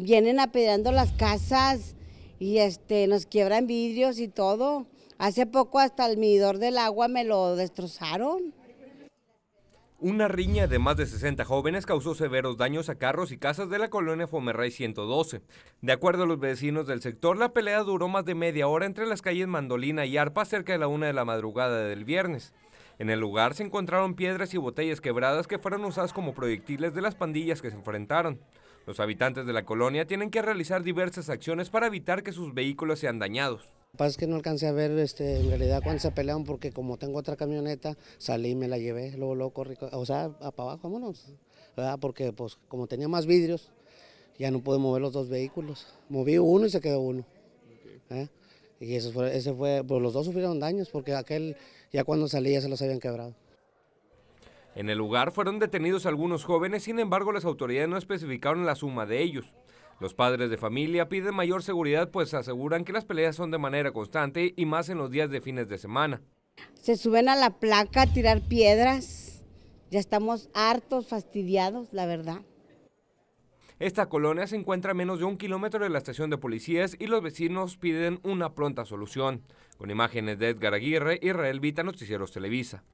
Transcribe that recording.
vienen apedreando las casas y este, nos quiebran vidrios y todo. Hace poco hasta el midor del agua me lo destrozaron. Una riña de más de 60 jóvenes causó severos daños a carros y casas de la colonia Fomerrey 112. De acuerdo a los vecinos del sector, la pelea duró más de media hora entre las calles Mandolina y Arpa cerca de la una de la madrugada del viernes. En el lugar se encontraron piedras y botellas quebradas que fueron usadas como proyectiles de las pandillas que se enfrentaron. Los habitantes de la colonia tienen que realizar diversas acciones para evitar que sus vehículos sean dañados. Lo que pasa es que no alcancé a ver este, en realidad cuando se pelearon porque como tengo otra camioneta, salí y me la llevé, luego, luego corrí, o sea, para abajo, vámonos, porque pues como tenía más vidrios, ya no pude mover los dos vehículos. Moví uno y se quedó uno. ¿eh? Y eso fue, ese fue, pues los dos sufrieron daños porque aquel ya cuando salí ya se los habían quebrado. En el lugar fueron detenidos algunos jóvenes, sin embargo las autoridades no especificaron la suma de ellos. Los padres de familia piden mayor seguridad pues aseguran que las peleas son de manera constante y más en los días de fines de semana. Se suben a la placa a tirar piedras. Ya estamos hartos, fastidiados, la verdad. Esta colonia se encuentra a menos de un kilómetro de la estación de policías y los vecinos piden una pronta solución. Con imágenes de Edgar Aguirre, y Israel Vita, Noticieros Televisa.